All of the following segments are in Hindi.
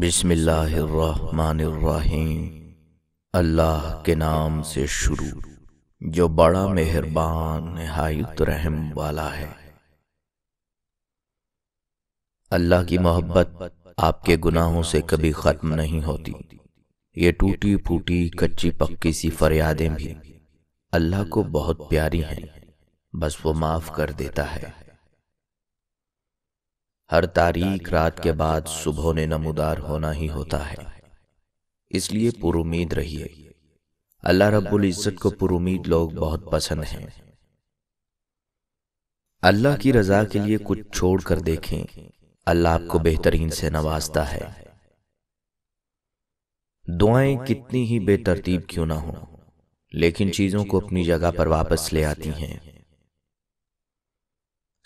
बिस्मिल्लाहिर्रहमानिर्रहीम अल्लाह के नाम से शुरू जो बड़ा मेहरबान नहायत रहम वाला है अल्लाह की मोहब्बत आपके गुनाहों से कभी ख़त्म नहीं होती ये टूटी फूटी कच्ची पक्की सी फरियादें भी अल्लाह को बहुत प्यारी हैं बस वो माफ़ कर देता है हर तारीख रात के बाद सुबह ने नमोदार होना ही होता है इसलिए पुरुमीद रहिए अल्लाह रब्बुल इज़्ज़त को पुरुमीद लोग बहुत पसंद हैं अल्लाह की रजा के लिए कुछ छोड़ कर देखें अल्लाह आपको बेहतरीन से नवाजता है दुआएं कितनी ही बेतरतीब क्यों ना हो लेकिन चीजों को अपनी जगह पर वापस ले आती हैं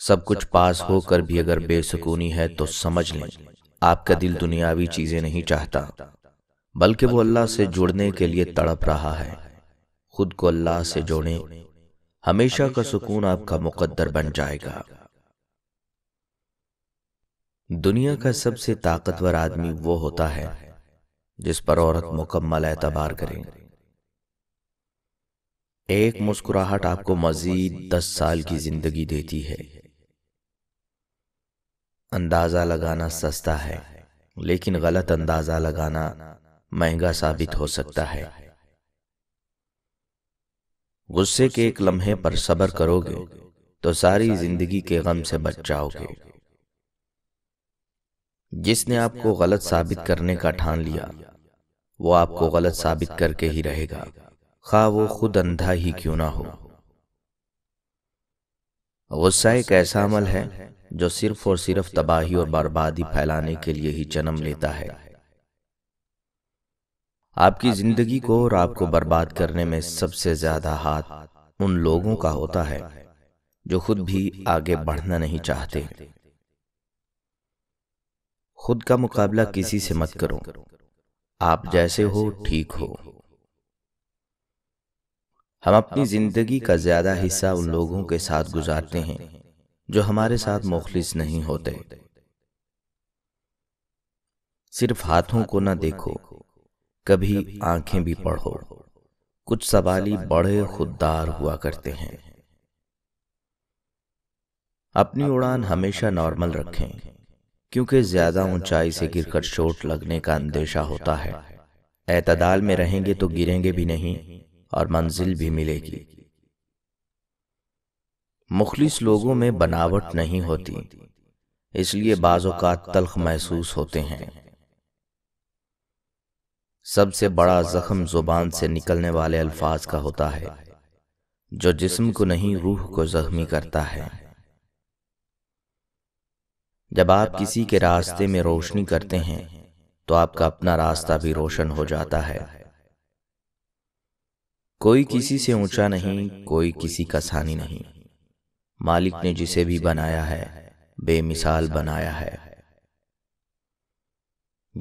सब कुछ पास होकर भी अगर बेसकूनी है तो, तो समझ लें आपका दिल दुनियावी चीजें नहीं चाहता बल्कि वो अल्लाह से जुड़ने के लिए तड़प रहा है खुद को अल्लाह से जोड़ें हमेशा का सुकून आपका मुकद्दर बन जाएगा दुनिया का सबसे ताकतवर आदमी वो होता है जिस पर औरत मुकम्मल एतबार करें एक मुस्कुराहट आपको मजीद दस साल की जिंदगी देती है अंदाज़ा लगाना सस्ता है लेकिन गलत अंदाज़ा लगाना महंगा साबित हो सकता है गुस्से के एक लम्हे पर सबर करोगे तो सारी जिंदगी के गम से बच जाओगे जिसने आपको गलत साबित करने का ठान लिया वो आपको गलत साबित करके ही रहेगा खा वो खुद अंधा ही क्यों ना हो गुस्सा एक ऐसा अमल है जो सिर्फ और सिर्फ तबाही और बर्बादी फैलाने के लिए ही जन्म लेता है आपकी जिंदगी को और आपको बर्बाद करने में सबसे ज्यादा हाथ उन लोगों का होता है जो खुद भी आगे बढ़ना नहीं चाहते खुद का मुकाबला किसी से मत करो आप जैसे हो ठीक हो हम अपनी जिंदगी का ज्यादा हिस्सा उन लोगों के साथ गुजारते हैं जो हमारे साथ मुखलिस नहीं होते सिर्फ हाथों को ना देखो कभी आंखें भी पढ़ो कुछ सवाली बड़े खुददार हुआ करते हैं अपनी उड़ान हमेशा नॉर्मल रखें क्योंकि ज्यादा ऊंचाई से गिरकर चोट लगने का अंदेशा होता है एतदाल में रहेंगे तो गिरेंगे भी नहीं और मंजिल भी मिलेगी मुखलिस लोगों में बनावट नहीं होती इसलिए बाज़ात तलख महसूस होते हैं सबसे बड़ा जख्म जुबान से निकलने वाले अल्फाज का होता है जो जिस्म को नहीं रूह को जख्मी करता है जब आप किसी के रास्ते में रोशनी करते हैं तो आपका अपना रास्ता भी रोशन हो जाता है कोई किसी से ऊंचा नहीं कोई किसी का सानी नहीं मालिक ने जिसे भी बनाया है बेमिसाल बनाया है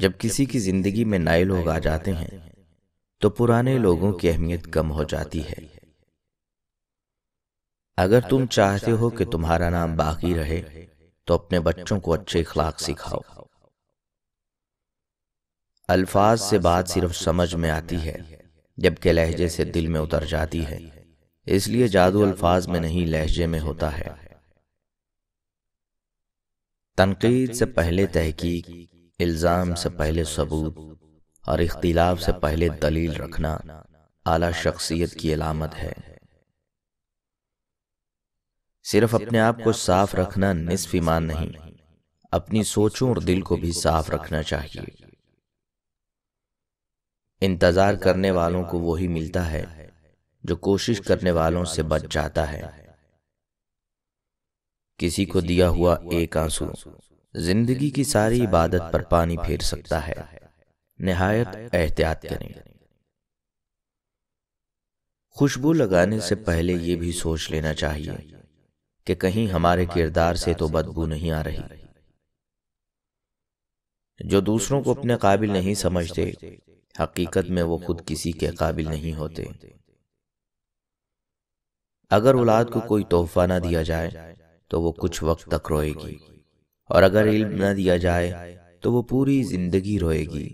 जब किसी की जिंदगी में नए लोग आ जाते हैं तो, तो पुराने लोगों की अहमियत कम हो जाती है अगर तुम चाहते हो कि तुम्हारा नाम बाकी रहे तो अपने बच्चों को अच्छे इखलाक सिखाओ अल्फाज से बात सिर्फ समझ में आती है जबकि लहजे से दिल में उतर जाती है इसलिए जादू अल्फाज में नहीं लहजे में होता है तनकीद से पहले तहकीक इल्ज़ाम से पहले सबूत और इख्तिलाफ से पहले दलील रखना आला शख्सियत की अलामत है सिर्फ अपने आप को साफ रखना निसफ ईमान नहीं अपनी सोचों और दिल को भी साफ रखना चाहिए इंतजार करने वालों को वही मिलता है जो कोशिश करने वालों से बच जाता है किसी को दिया हुआ एक आंसू जिंदगी की सारी इबादत पर पानी फेर सकता है निहायत एहतियात करें खुशबू लगाने से पहले ये भी सोच लेना चाहिए कि कहीं हमारे किरदार तो से तो बदबू नहीं आ रही जो दूसरों को अपने काबिल नहीं समझते हकीकत में वो खुद किसी के काबिल नहीं होते अगर औलाद को कोई तोहफा ना दिया जाए तो वो कुछ वक्त तक रोएगी और अगर इल्म ना दिया जाए तो वो पूरी जिंदगी रोएगी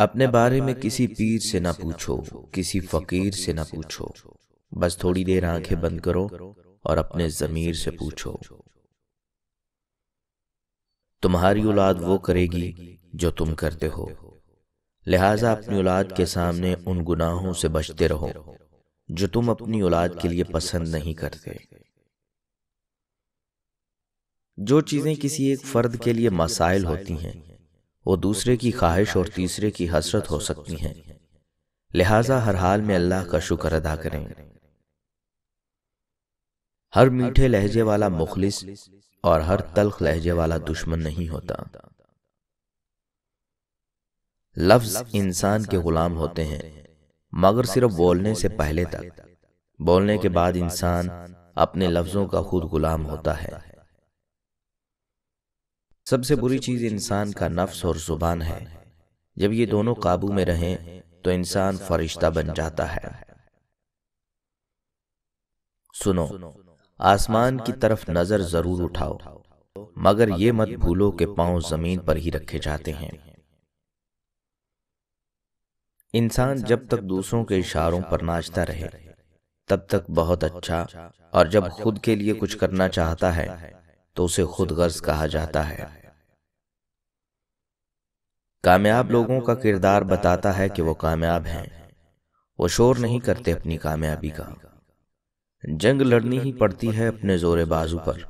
अपने बारे में किसी पीर से ना पूछो किसी फकीर से ना पूछो बस थोड़ी देर आंखें बंद करो और अपने जमीर से पूछो तुम्हारी औलाद वो करेगी जो तुम करते हो लिहाजा अपनी औलाद के सामने उन गुनाहों से बचते रहो जो तुम अपनी औलाद के लिए पसंद नहीं करते जो चीज़ें किसी एक फ़र्द के लिए मसाइल होती हैं वो दूसरे की ख्वाहिश और तीसरे की हसरत हो सकती हैं लिहाजा हर हाल में अल्लाह का शुक्र अदा करें हर मीठे लहजे वाला मुखलिस और हर तलख लहजे वाला दुश्मन नहीं होता लफ्ज इंसान के गुलाम होते हैं मगर सिर्फ बोलने से पहले तक बोलने के बाद इंसान अपने लफ्जों का खुद गुलाम होता है सबसे बुरी चीज इंसान का नफ्स और जुबान है जब ये दोनों काबू में रहें तो, तो इंसान फरिश्ता बन जाता है सुनो आसमान की तरफ नजर जरूर उठाओ मगर ये मत भूलो कि पांव जमीन पर ही रखे जाते हैं इंसान जब तक दूसरों के इशारों पर नाचता रहे तब तक बहुत अच्छा, अच्छा और जब खुद के लिए कुछ करना चाहता है तो, तो उसे खुद गर्ज कहा जाता है कामयाब लोगों का किरदार बताता है कि वो कामयाब हैं वो शोर नहीं करते अपनी कामयाबी का जंग लड़नी ही पड़ती है अपने जोरे बाजू पर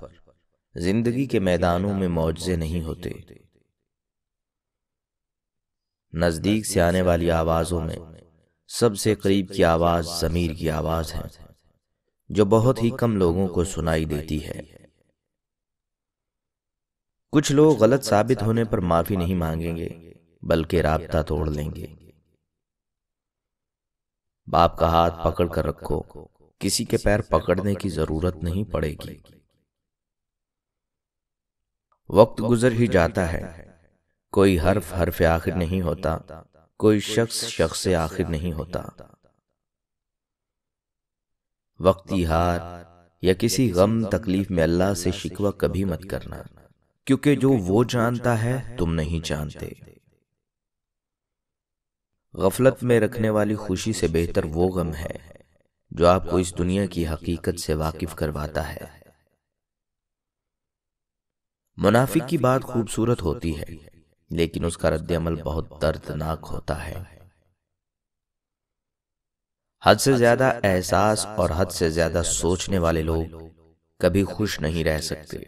जिंदगी के मैदानों में मुआवजे नहीं होते नज़दीक से आने वाली आवाज़ों में सबसे करीब की आवाज़ ज़मीर की आवाज़ है जो बहुत ही कम लोगों को सुनाई देती है कुछ लोग गलत साबित होने पर माफ़ी नहीं मांगेंगे बल्कि रबता तोड़ लेंगे बाप का हाथ पकड़ कर रखो किसी के पैर पकड़ने की जरूरत नहीं पड़ेगी वक्त गुजर ही जाता है कोई हर्फ हर्फ आखिर नहीं होता कोई शख्स शख्स आखिर नहीं होता वक्ती हार या किसी गम तकलीफ में अल्लाह से शिकवा कभी मत करना क्योंकि जो वो जानता है तुम नहीं जानते गफलत में रखने वाली खुशी से बेहतर वो गम है जो आपको इस दुनिया की हकीकत से वाकिफ करवाता है मुनाफिक की बात खूबसूरत होती है लेकिन उसका अमल बहुत दर्दनाक होता है हद से ज्यादा एहसास और हद से ज्यादा सोचने वाले लोग कभी खुश नहीं रह सकते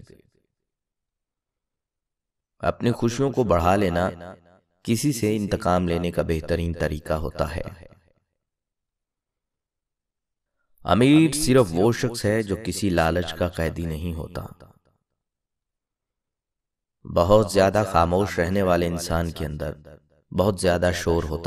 अपनी खुशियों को बढ़ा लेना किसी से इंतकाम लेने का बेहतरीन तरीका होता है अमीर सिर्फ वो शख्स है जो किसी लालच का कैदी नहीं होता बहुत ज्यादा खामोश रहने वाले इंसान के अंदर बहुत ज्यादा शोर होता